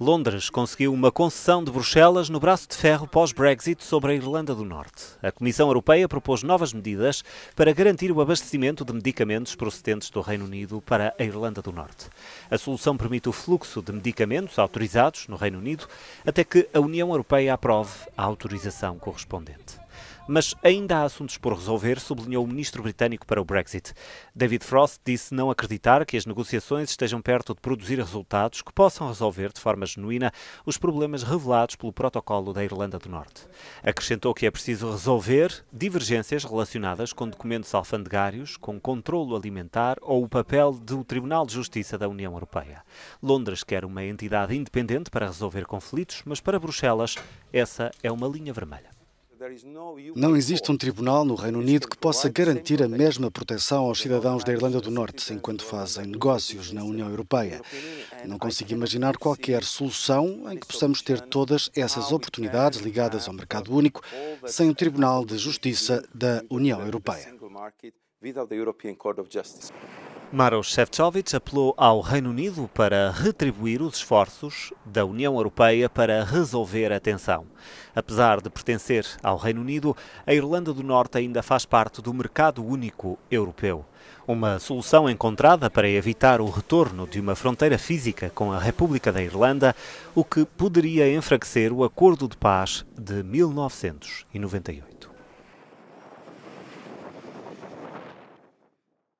Londres conseguiu uma concessão de Bruxelas no braço de ferro pós-Brexit sobre a Irlanda do Norte. A Comissão Europeia propôs novas medidas para garantir o abastecimento de medicamentos procedentes do Reino Unido para a Irlanda do Norte. A solução permite o fluxo de medicamentos autorizados no Reino Unido até que a União Europeia aprove a autorização correspondente mas ainda há assuntos por resolver, sublinhou o ministro britânico para o Brexit. David Frost disse não acreditar que as negociações estejam perto de produzir resultados que possam resolver de forma genuína os problemas revelados pelo protocolo da Irlanda do Norte. Acrescentou que é preciso resolver divergências relacionadas com documentos alfandegários, com controlo alimentar ou o papel do Tribunal de Justiça da União Europeia. Londres quer uma entidade independente para resolver conflitos, mas para Bruxelas essa é uma linha vermelha. Não existe um tribunal no Reino Unido que possa garantir a mesma proteção aos cidadãos da Irlanda do Norte enquanto fazem negócios na União Europeia. Não consigo imaginar qualquer solução em que possamos ter todas essas oportunidades ligadas ao mercado único sem o Tribunal de Justiça da União Europeia. Maros Shevchovich apelou ao Reino Unido para retribuir os esforços da União Europeia para resolver a tensão. Apesar de pertencer ao Reino Unido, a Irlanda do Norte ainda faz parte do mercado único europeu. Uma solução encontrada para evitar o retorno de uma fronteira física com a República da Irlanda, o que poderia enfraquecer o Acordo de Paz de 1998.